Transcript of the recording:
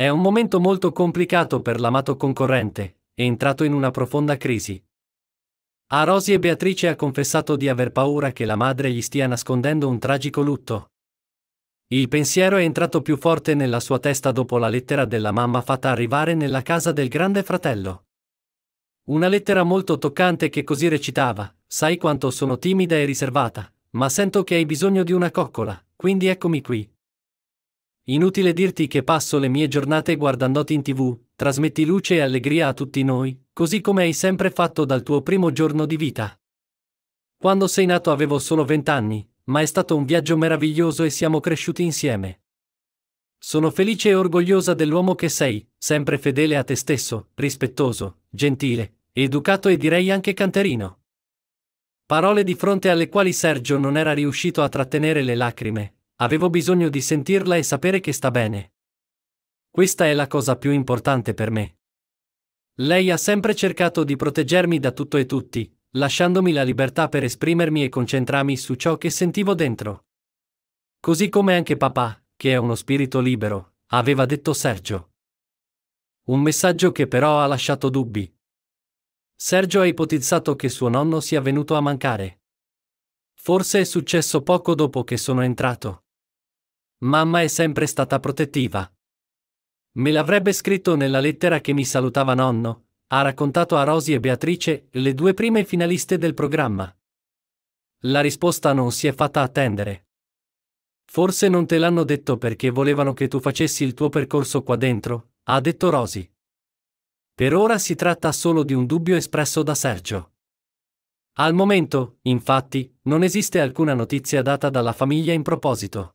È un momento molto complicato per l'amato concorrente, entrato in una profonda crisi. A Rosie Beatrice ha confessato di aver paura che la madre gli stia nascondendo un tragico lutto. Il pensiero è entrato più forte nella sua testa dopo la lettera della mamma fatta arrivare nella casa del grande fratello. Una lettera molto toccante che così recitava, sai quanto sono timida e riservata, ma sento che hai bisogno di una coccola, quindi eccomi qui. Inutile dirti che passo le mie giornate guardandoti in tv, trasmetti luce e allegria a tutti noi, così come hai sempre fatto dal tuo primo giorno di vita. Quando sei nato avevo solo vent'anni, ma è stato un viaggio meraviglioso e siamo cresciuti insieme. Sono felice e orgogliosa dell'uomo che sei, sempre fedele a te stesso, rispettoso, gentile, educato e direi anche canterino. Parole di fronte alle quali Sergio non era riuscito a trattenere le lacrime, Avevo bisogno di sentirla e sapere che sta bene. Questa è la cosa più importante per me. Lei ha sempre cercato di proteggermi da tutto e tutti, lasciandomi la libertà per esprimermi e concentrarmi su ciò che sentivo dentro. Così come anche papà, che è uno spirito libero, aveva detto Sergio. Un messaggio che però ha lasciato dubbi. Sergio ha ipotizzato che suo nonno sia venuto a mancare. Forse è successo poco dopo che sono entrato. Mamma è sempre stata protettiva. Me l'avrebbe scritto nella lettera che mi salutava nonno, ha raccontato a Rosy e Beatrice, le due prime finaliste del programma. La risposta non si è fatta attendere. Forse non te l'hanno detto perché volevano che tu facessi il tuo percorso qua dentro, ha detto Rosy. Per ora si tratta solo di un dubbio espresso da Sergio. Al momento, infatti, non esiste alcuna notizia data dalla famiglia in proposito.